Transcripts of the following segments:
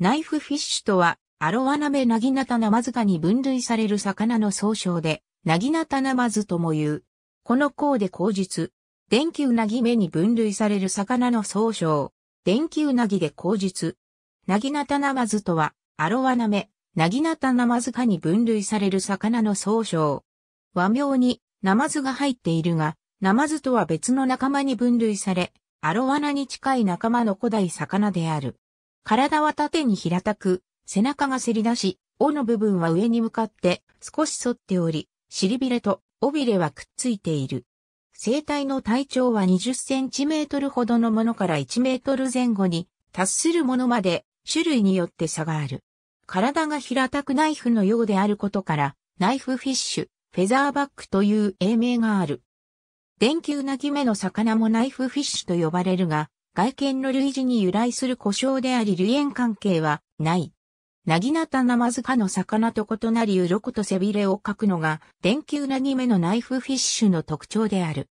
ナイフフィッシュとは、アロワナメナギナタナマズカに分類される魚の総称で、ナギナタナマズとも言う。この項で口述。電気ナギぎ目に分類される魚の総称。電気ナギで口述。ナギナタナマズとは、アロワナメ、ナギナタナマズカに分類される魚の総称。和名に、ナマズが入っているが、ナマズとは別の仲間に分類され、アロワナに近い仲間の古代魚である。体は縦に平たく、背中がせり出し、尾の部分は上に向かって少し反っており、尻びれと尾びれはくっついている。生体の体長は20センチメートルほどのものから1メートル前後に達するものまで種類によって差がある。体が平たくナイフのようであることから、ナイフフィッシュ、フェザーバックという英名がある。電球なぎめの魚もナイフフィッシュと呼ばれるが、外見の類似に由来する故障であり類縁関係はない。なぎなたナマズかの魚と異なり鱗と背びれを描くのが、電球なぎ目のナイフフィッシュの特徴である。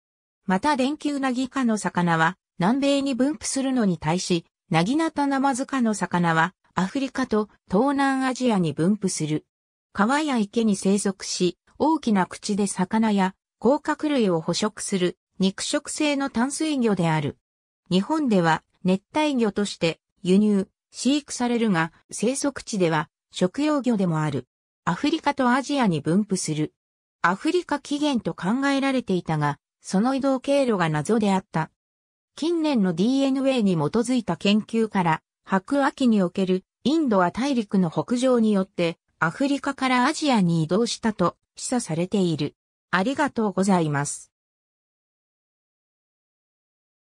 また電球なぎ科の魚は、南米に分布するのに対し、なぎなたナマズかの魚は、アフリカと東南アジアに分布する。川や池に生息し、大きな口で魚や甲殻類を捕食する肉食性の淡水魚である。日本では熱帯魚として輸入、飼育されるが、生息地では食用魚でもある。アフリカとアジアに分布する。アフリカ起源と考えられていたが、その移動経路が謎であった。近年の DNA に基づいた研究から、白亜紀におけるインドは大陸の北上によってアフリカからアジアに移動したと示唆されている。ありがとうございます。